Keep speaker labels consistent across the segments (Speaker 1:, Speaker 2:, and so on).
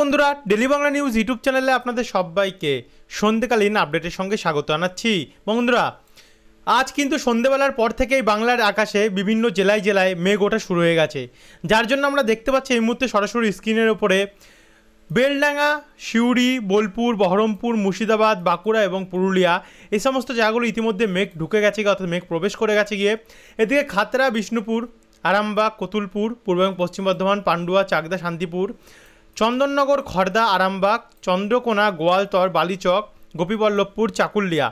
Speaker 1: বন্ধুরা daily Bangla news YouTube চ্যানেলে আপনাদের সবাইকে সন্ধ্যেকালীন আপডেটের সঙ্গে স্বাগত জানাচ্ছি বন্ধুরা আজ কিন্তু সন্ধেবেলার পর থেকেই বাংলার আকাশে বিভিন্ন জেলায় জেলায় মেঘ ওঠা শুরু হয়ে গেছে যার জন্য আমরা দেখতে পাচ্ছি এই মুহূর্তে সরাসরি স্ক্রিনের ওপরে বেলডাঙ্গা সিউড়ি বোলপুর বহরমপুর মুর্শিদাবাদ বাঁকুড়া এবং পুরুলিয়া এই সমস্ত জায়গাগুলো ইতিমধ্যে মেঘ ঢুকে গেছে গিয়ে অর্থাৎ মেঘ প্রবেশ করে গেছে গিয়ে এদিকে খাতরা বিষ্ণুপুর আরামবাগ কতুলপুর পূর্ব এবং পশ্চিম বর্ধমান পান্ডুয়া চাকদা শান্তিপুর চন্দননগর খর্দা আরামবাগ চন্দ্রকোনা গোয়ালতর বালিচক গোপীবল্লভপুর চাকুলিয়া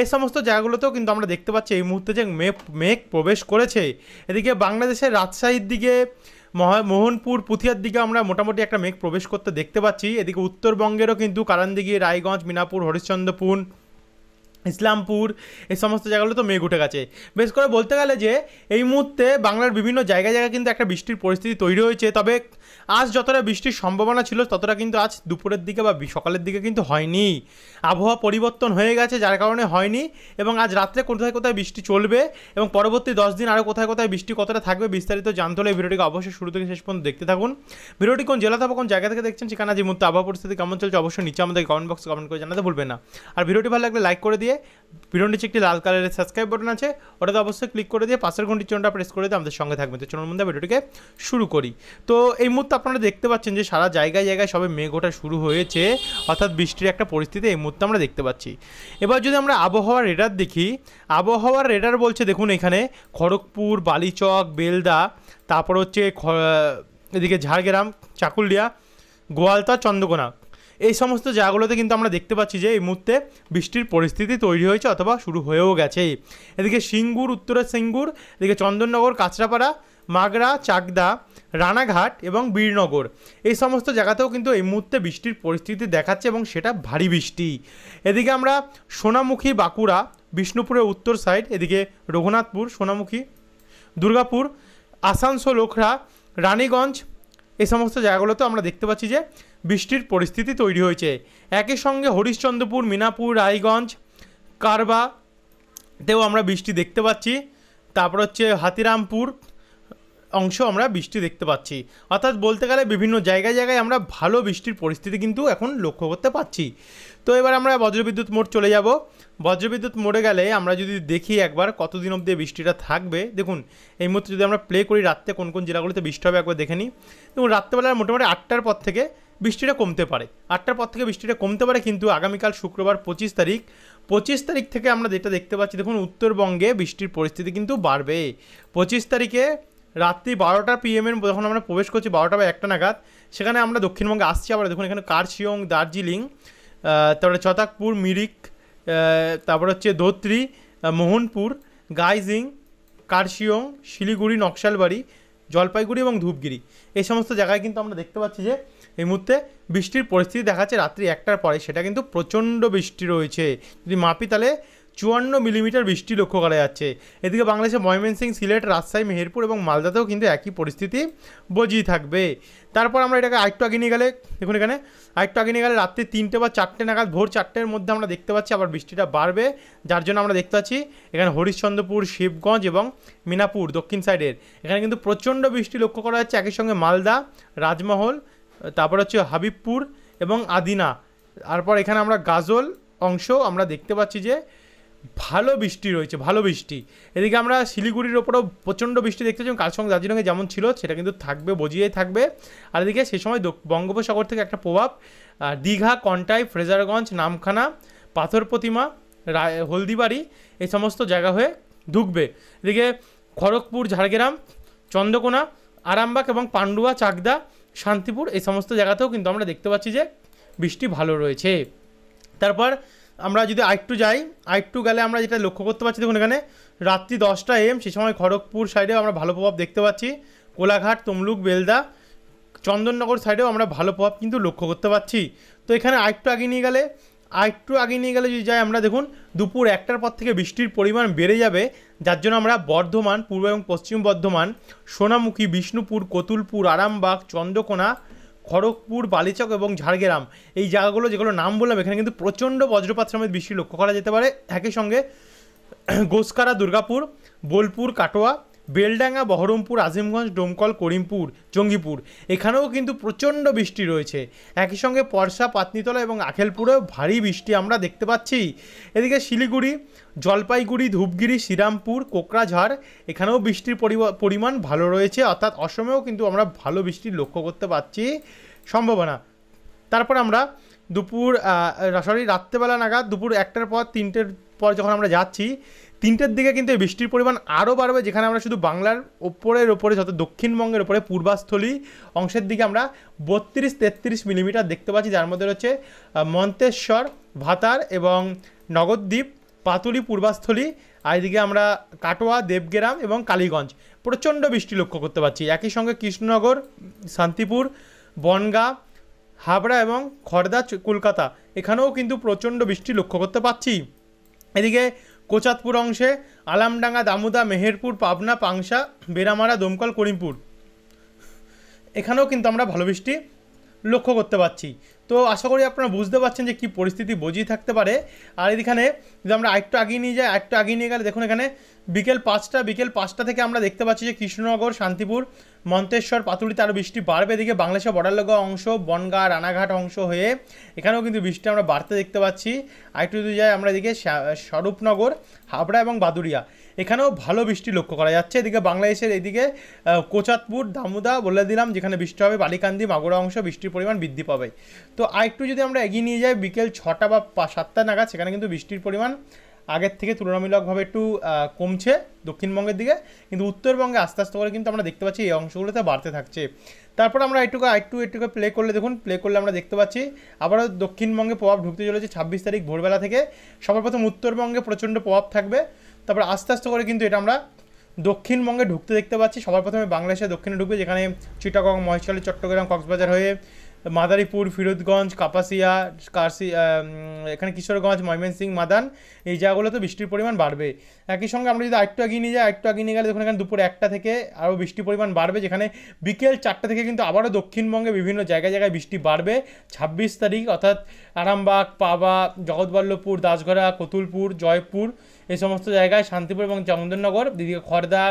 Speaker 1: এই সমস্ত জায়গাগুলোতেও কিন্তু আমরা দেখতে পাচ্ছি এই মুহূর্তে যে মেঘ মেঘ প্রবেশ করেছে এদিকে বাংলাদেশের রাজশাহীর দিকে মোহনপুর পুথিয়ার দিকে আমরা মোটামুটি একটা মেঘ প্রবেশ করতে দেখতে পাচ্ছি এদিকে উত্তরবঙ্গেরও কিন্তু কারান্দিগি রায়গঞ্জ মিনাপুর হরিশ্চন্দ্রপুর ইসলামপুর এই সমস্ত জায়গাগুলো তো মেঘ উঠে গেছে বেশ করে বলতে গেলে যে এই মুহূর্তে বাংলার বিভিন্ন জায়গায় জায়গায় কিন্তু একটা বৃষ্টির পরিস্থিতি তৈরি হয়েছে তবে আজ যতটা বৃষ্টির সম্ভাবনা ছিল ততটা কিন্তু আজ দুপুরের দিকে বা সকালের দিকে কিন্তু হয়নি আবহাওয়া পরিবর্তন হয়ে গেছে যার কারণে হয়নি এবং আজ রাত্রে কোথায় কোথায় বৃষ্টি চলবে এবং পরবর্তী দশ দিন আরও কোথায় কোথায় বৃষ্টি কতটা থাকবে বিস্তারিত জানতে হলে ভিডিওটিকে অবশ্যই শুরু থেকে শেষ পর্যন্ত দেখতে থাকুন ভিডিওটি কোন জেলা থাকবে কোন জায়গা থেকে দেখছেন সেখানে যে মুহূর্তে আবহাওয়া পরিস্থিতি কেমন চলছে অবশ্যই নিচে আমাদের কমেন্ট বক্সে কমেন্ট করে জানাতে ভুলবেন না আর ভিডিওটি ভালো লাগলে লাইক করে দিয়ে ভিডিওর নিচে একটি লাল কালারের সাবস্ক্রাইব বাটন আছে ওটাতে অবশ্যই ক্লিক করে দিয়ে পাশের ঘন্টি চন্ডা প্রেস করে দিয়ে আমাদের সঙ্গে থাকবেন তো চলুন মধ্যে ভিডিওটিকে শুরু করি তো এই মুহূর্তে আপনারা দেখতে পাচ্ছেন যে সারা জায়গায় জায়গায় সবে মেঘ ওঠা শুরু হয়েছে অর্থাৎ বৃষ্টির একটা পরিস্থিতি এই মুহূর্তে আমরা দেখতে পাচ্ছি এবার যদি আমরা আবহাওয়ার রেডার দেখি আবহাওয়ার রেডার বলছে দেখুন এখানে খড়গপুর বালিচক বেলদা তারপর হচ্ছে এদিকে ঝাড়গ্রাম চাকুলিয়া গোয়ালতা চন্দ্রকোনা এই সমস্ত জায়গাগুলোতে কিন্তু আমরা দেখতে পাচ্ছি যে এই মুহূর্তে বৃষ্টির পরিস্থিতি তৈরি হয়েছে অথবা শুরু হয়েও গেছে এদিকে সিঙ্গুর উত্তরের সিঙ্গুর এদিকে চন্দননগর কাঁচরাপাড়া মাগরা চাকদা রানাঘাট এবং বীরনগর এই সমস্ত জায়গাতেও কিন্তু এই মুহূর্তে বৃষ্টির পরিস্থিতি দেখাচ্ছে এবং সেটা ভারী বৃষ্টি এদিকে আমরা সোনামুখী বাঁকুড়া বিষ্ণুপুরের উত্তর সাইড এদিকে রঘুনাথপুর সোনামুখী দুর্গাপুর আসানসোল ওখরা রানীগঞ্জ এই সমস্ত জায়গাগুলোতে আমরা দেখতে পাচ্ছি যে বৃষ্টির পরিস্থিতি তৈরি হয়েছে একই সঙ্গে হরিশ্চন্দ্রপুর মিনাপুর রায়গঞ্জ কারবা তেও আমরা বৃষ্টি দেখতে পাচ্ছি তারপর হচ্ছে হাতিরামপুর অংশ আমরা বৃষ্টি দেখতে পাচ্ছি অর্থাৎ বলতে গেলে বিভিন্ন জায়গায় জায়গায় আমরা ভালো বৃষ্টির পরিস্থিতি কিন্তু এখন লক্ষ্য করতে পাচ্ছি তো এবার আমরা বজ্রবিদ্যুৎ মোড় চলে যাব বজ্রবিদ্যুৎ মোড়ে গেলে আমরা যদি দেখি একবার কতদিন অবধি বৃষ্টিটা থাকবে দেখুন এই মুহূর্তে যদি আমরা প্লে করি রাত্রে কোন কোন জেলাগুলিতে বৃষ্টি হবে একবার দেখে নিই দেখুন রাত্রেবেলা মোটামুটি আটটার পর থেকে বৃষ্টিটা কমতে পারে আটটার পর থেকে বৃষ্টিটা কমতে পারে কিন্তু আগামীকাল শুক্রবার পঁচিশ তারিখ পঁচিশ তারিখ থেকে আমরা যেটা দেখতে পাচ্ছি দেখুন উত্তরবঙ্গে বৃষ্টির পরিস্থিতি কিন্তু বাড়বে পঁচিশ তারিখে রাত্রি বারোটা পিএমের যখন আমরা প্রবেশ করছি বারোটা বা একটা নাগাদ সেখানে আমরা দক্ষিণবঙ্গে আসছি আবার দেখুন এখানে কার্শিয়ং দার্জিলিং তারপরে ছতাকপুর মিরিক তারপর হচ্ছে ধোত্রী মোহনপুর গাইজিং কার্শিয়ং শিলিগুড়ি নকশালবাড়ি জলপাইগুড়ি এবং ধূপগিরি এই সমস্ত জায়গায় কিন্তু আমরা দেখতে পাচ্ছি যে এই মুহূর্তে বৃষ্টির পরিস্থিতি দেখাচ্ছে রাত্রি একটার পরে সেটা কিন্তু প্রচণ্ড বৃষ্টি রয়েছে যদি মাপি তাহলে চুয়ান্ন মিলিমিটার বৃষ্টি লক্ষ্য করা যাচ্ছে এদিকে বাংলাদেশের ময়মনসিং সিলেট রাজশাহী মেহেরপুর এবং মালদাতেও কিন্তু একই পরিস্থিতি বজিয়ে থাকবে তারপর আমরা এটাকে আরেকটু আগে নিয়ে গেলে দেখুন এখানে আরেকটু আগে নিয়ে গেলে রাত্রি তিনটে বা চারটে নাগাদ ভোর চারটের মধ্যে আমরা দেখতে পাচ্ছি আবার বৃষ্টিটা বাড়বে যার জন্য আমরা দেখতে পাচ্ছি এখানে হরিশ্চন্দ্রপুর শিবগঞ্জ এবং মিনাপুর দক্ষিণ সাইডের এখানে কিন্তু প্রচণ্ড বৃষ্টি লক্ষ্য করা যাচ্ছে একই সঙ্গে মালদা রাজমহল তারপর হচ্ছে হাবিবপুর এবং আদিনা তারপর এখানে আমরা গাজল অংশ আমরা দেখতে পাচ্ছি যে ভালো বৃষ্টি রয়েছে ভালো বৃষ্টি এদিকে আমরা শিলিগুড়ির ওপরও প্রচণ্ড বৃষ্টি দেখতে পাচ্ছি কালসং দার্জিলিংয়ে যেমন ছিল সেটা কিন্তু থাকবে বজিয়েই থাকবে আর এদিকে সে সময় বঙ্গোপসাগর থেকে একটা প্রভাব দীঘা কন্টাই ফ্রেজারগঞ্জ নামখানা পাথর প্রতিমা হলদিবাড়ি এই সমস্ত জায়গা হয়ে ঢুকবে এদিকে খড়গপুর ঝাড়গ্রাম চন্দ্রকোনা আরামবাগ এবং পান্ডুয়া চাকদা শান্তিপুর এই সমস্ত জায়গাতেও কিন্তু আমরা দেখতে পাচ্ছি যে বৃষ্টি ভালো রয়েছে তারপর আমরা যদি আরেকটু যাই আরেকটু গেলে আমরা যেটা লক্ষ্য করতে পারছি দেখুন এখানে রাত্রি দশটা এম সে সময় খড়গপুর সাইডেও আমরা ভালো প্রভাব দেখতে পাচ্ছি কোলাঘাট তমলুক বেলদা চন্দননগর সাইডেও আমরা ভালো প্রভাব কিন্তু লক্ষ্য করতে পারছি তো এখানে আরেকটু আগে নিয়ে গেলে আর একটু আগে নিয়ে গেলে যদি যাই আমরা দেখুন দুপুর একটার পর থেকে বৃষ্টির পরিমাণ বেড়ে যাবে যার জন্য আমরা বর্ধমান পূর্ব এবং পশ্চিম বর্ধমান সোনামুখী বিষ্ণুপুর কতুলপুর আরামবাগ চন্দ্রকোনা খড়গপুর বালিচক এবং ঝাড়গ্রাম এই জায়গাগুলো যেগুলো নাম বললাম এখানে কিন্তু প্রচণ্ড বজ্রপাত সমেত বৃষ্টি লক্ষ্য করা যেতে পারে একই সঙ্গে গোসকারা দুর্গাপুর বোলপুর কাটোয়া বেলডাঙ্গা বহরমপুর আজিমগঞ্জ ডোমকল করিমপুর জঙ্গিপুর এখানেও কিন্তু প্রচণ্ড বৃষ্টি রয়েছে একই সঙ্গে পরশা পাতনিতলা এবং আখেলপুরেও ভারী বৃষ্টি আমরা দেখতে পাচ্ছি এদিকে শিলিগুড়ি জলপাইগুড়ি ধূপগিরি শ্রীরামপুর কোকরাঝাড় এখানেও বৃষ্টির পরিমাণ ভালো রয়েছে অর্থাৎ অসমেও কিন্তু আমরা ভালো বৃষ্টি লক্ষ্য করতে পারছি সম্ভাবনা তারপর আমরা দুপুর সরি রাত্রেবেলা নাগাদ দুপুর একটার পর তিনটের পর যখন আমরা যাচ্ছি তিনটের দিকে কিন্তু এই বৃষ্টির পরিমাণ আরও বাড়বে যেখানে আমরা শুধু বাংলার ওপরের ওপরে যত দক্ষিণবঙ্গের ওপরে পূর্বাস্থলী অংশের দিকে আমরা বত্রিশ তেত্রিশ মিলিমিটার দেখতে পাচ্ছি যার মধ্যে রয়েছে মন্তেশ্বর ভাতার এবং নগদ্বীপ পাতুলি পূর্বাস্থলী আর এদিকে আমরা কাটোয়া দেবগ্রাম এবং কালীগঞ্জ প্রচণ্ড বৃষ্টি লক্ষ্য করতে পারছি একই সঙ্গে কৃষ্ণনগর শান্তিপুর বনগা হাবড়া এবং খড়দা কলকাতা এখানেও কিন্তু প্রচণ্ড বৃষ্টি লক্ষ্য করতে পারছি এদিকে কোচাতপুর অংশে আলামডাঙ্গা দামুদা মেহেরপুর পাবনা পাংশা বেরামারা দমকল করিমপুর এখানেও কিন্তু আমরা ভালো বৃষ্টি লক্ষ্য করতে পারছি তো আশা করি আপনারা বুঝতে পারছেন যে কি পরিস্থিতি বজিয়ে থাকতে পারে আর এখানে যদি আমরা আরেকটু আগিয়ে নিয়ে যাই আরেকটু আগিয়ে নিয়ে গেলে দেখুন এখানে বিকেল পাঁচটা বিকেল পাঁচটা থেকে আমরা দেখতে পাচ্ছি যে কৃষ্ণনগর শান্তিপুর মন্তেশ্বর পাতুলিতে আরও বৃষ্টি বাড়বে এদিকে বাংলাদেশের বর্ডার লাগোয়া অংশ বনগা রানাঘাট অংশ হয়ে এখানেও কিন্তু বৃষ্টি আমরা বাড়তে দেখতে পাচ্ছি আরেকটু যদি যাই আমরা এদিকে স্বরূপনগর হাবড়া এবং বাদুরিয়া এখানেও ভালো বৃষ্টি লক্ষ্য করা যাচ্ছে এদিকে বাংলাদেশের এদিকে কোচাতপুর দামুদা বলে দিলাম যেখানে বৃষ্টি হবে বালিকান্দি মাগুরা অংশ বৃষ্টির পরিমাণ বৃদ্ধি পাবে তো আরেকটু যদি আমরা এগিয়ে নিয়ে যাই বিকেল ছটা বা সাতটা নাগাদ সেখানে কিন্তু বৃষ্টির পরিমাণ আগের থেকে তুলনামূলকভাবে একটু কমছে দক্ষিণবঙ্গের দিকে কিন্তু উত্তরবঙ্গে আস্তে আস্তে করে কিন্তু আমরা দেখতে পাচ্ছি এই অংশগুলোতে বাড়তে থাকছে তারপর আমরা একটুকু একটু একটুকু প্লে করলে দেখুন প্লে করলে আমরা দেখতে পাচ্ছি আবারও দক্ষিণবঙ্গে প্রভাব ঢুকতে চলেছে ছাব্বিশ তারিখ ভোরবেলা থেকে সবার প্রথম উত্তরবঙ্গে প্রচণ্ড প্রভাব থাকবে তারপর আস্তে আস্তে করে কিন্তু এটা আমরা দক্ষিণবঙ্গে ঢুকতে দেখতে পাচ্ছি সবার প্রথমে বাংলাদেশে দক্ষিণে ঢুকবে যেখানে চিটাগং মহেশখালী চট্টগ্রাম কক্সবাজার হয়ে মাদারীপুর ফিরোজগঞ্জ কাপাসিয়া কার্সি এখানে কিশোরগঞ্জ ময়মনসিং মাদান এই জায়গাগুলোতে বৃষ্টির পরিমাণ বাড়বে একই সঙ্গে আমরা যদি আরেকটু আগিয়ে নিয়ে যাই আরেকটু আগিয়ে নিয়ে গেলে দেখুন এখানে দুপুর একটা থেকে আরও বৃষ্টির পরিমাণ বাড়বে যেখানে বিকেল চারটা থেকে কিন্তু আবারও দক্ষিণবঙ্গে বিভিন্ন জায়গায় জায়গায় বৃষ্টি বাড়বে ছাব্বিশ তারিখ অর্থাৎ আরামবাগ পাবা জগৎবল্লভপুর দাসগড়া কতুলপুর জয়পুর এই সমস্ত জায়গায় শান্তিপুর এবং চন্দননগর দিদিকে খর্দা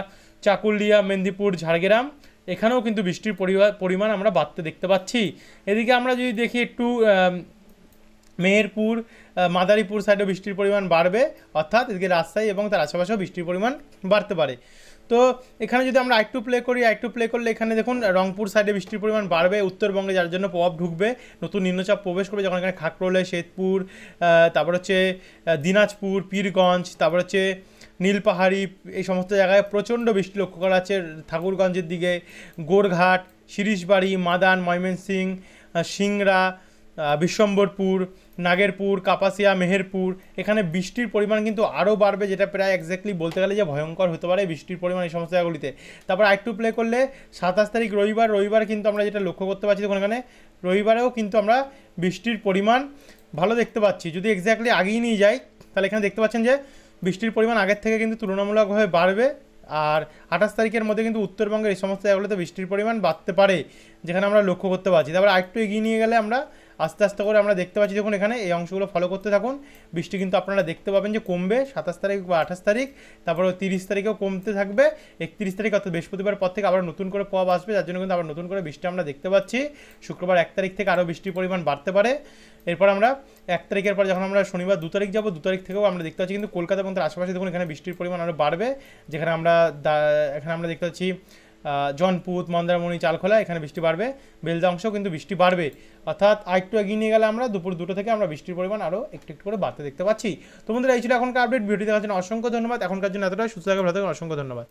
Speaker 1: চাকুলিয়া মেদিনীপুর ঝাড়গ্রাম এখানেও কিন্তু বৃষ্টির পরিমাণ আমরা বাড়তে দেখতে পাচ্ছি এদিকে আমরা যদি দেখি একটু মেহেরপুর মাদারীপুর সাইডেও বৃষ্টির পরিমাণ বাড়বে অর্থাৎ এদিকে রাজশাহী এবং তার আশেপাশেও বৃষ্টির পরিমাণ বাড়তে পারে তো এখানে যদি আমরা একটু প্লে করি একটু প্লে করলে এখানে দেখুন রংপুর সাইডে বৃষ্টির পরিমাণ বাড়বে উত্তরবঙ্গে যার জন্য প্রভাব ঢুকবে নতুন নিম্নচাপ প্রবেশ করবে যখন এখানে খাকরোলে শেতপুর তারপর হচ্ছে দিনাজপুর পীরগঞ্জ তারপর হচ্ছে নীলপাহাড়ি এই সমস্ত জায়গায় প্রচণ্ড বৃষ্টি লক্ষ্য করা আছে ঠাকুরগঞ্জের দিকে গোরঘাট শিরিশবাড়ি মাদান ময়মনসিং সিংরা বিশ্বম্বরপুর নাগেরপুর কাপাসিয়া মেহেরপুর এখানে বৃষ্টির পরিমাণ কিন্তু আরও বাড়বে যেটা প্রায় এক্স্যাক্টলি বলতে গেলে যে ভয়ঙ্কর হতে পারে বৃষ্টির পরিমাণ এই সমস্ত জায়গাগুলিতে তারপর আরেকটু প্লে করলে সাতাশ তারিখ রবিবার রবিবার কিন্তু আমরা যেটা লক্ষ্য করতে পারছি তখন এখানে রবিবারেও কিন্তু আমরা বৃষ্টির পরিমাণ ভালো দেখতে পাচ্ছি যদি এক্স্যাক্টলি আগেই নিয়ে যাই তাহলে এখানে দেখতে পাচ্ছেন যে বৃষ্টির পরিমাণ আগের থেকে কিন্তু তুলনামূলকভাবে বাড়বে আর আঠাশ তারিখের মধ্যে কিন্তু উত্তরবঙ্গের এই সমস্ত জায়গাগুলোতে বৃষ্টির পরিমাণ বাড়তে পারে যেখানে আমরা লক্ষ্য করতে পারছি তারপর আরেকটু এগিয়ে নিয়ে গেলে আমরা আস্তে আস্তে করে আমরা দেখতে পাচ্ছি দেখুন এখানে এই অংশগুলো ফলো করতে থাকুন বৃষ্টি কিন্তু আপনারা দেখতে পাবেন যে কমবে সাতাশ তারিখ বা আঠাশ তারিখ তারপর তিরিশ তারিখেও কমতে থাকবে একত্রিশ তারিখ অর্থাৎ বৃহস্পতিবার পর থেকে আবার নতুন করে পাওয়া আসবে যার জন্য কিন্তু আবার নতুন করে বৃষ্টি আমরা দেখতে পাচ্ছি শুক্রবার এক তারিখ থেকে আরও বৃষ্টির পরিমাণ বাড়তে পারে এরপর আমরা এক তারিখের পর যখন আমরা শনিবার দু তারিখ যাবো দু তারিখ থেকেও আমরা দেখতে পাচ্ছি কিন্তু কলকাতা এবং তার আশেপাশে দেখুন এখানে বৃষ্টির পরিমাণ আরও বাড়বে যেখানে আমরা এখানে আমরা দেখতে পাচ্ছি জনপুত মন্দারমণি চালখোলা এখানে বৃষ্টি বাড়বে বেলদা অংশ কিন্তু বৃষ্টি বাড়বে অর্থাৎ আরেকটু এগিয়ে নিয়ে গেলে আমরা দুপুর দুটো থেকে আমরা বৃষ্টির পরিমাণ আরও একটু একটু করে বাড়তে দেখতে পাচ্ছি তো বন্ধুরা এই ছিল এখনকার আপডেট ভিডিও দেখার জন্য অসংখ্য ধন্যবাদ এখনকার জন্য এতটা সুস্থ থাকবে ভালো থাকবেন অসংখ্য ধন্যবাদ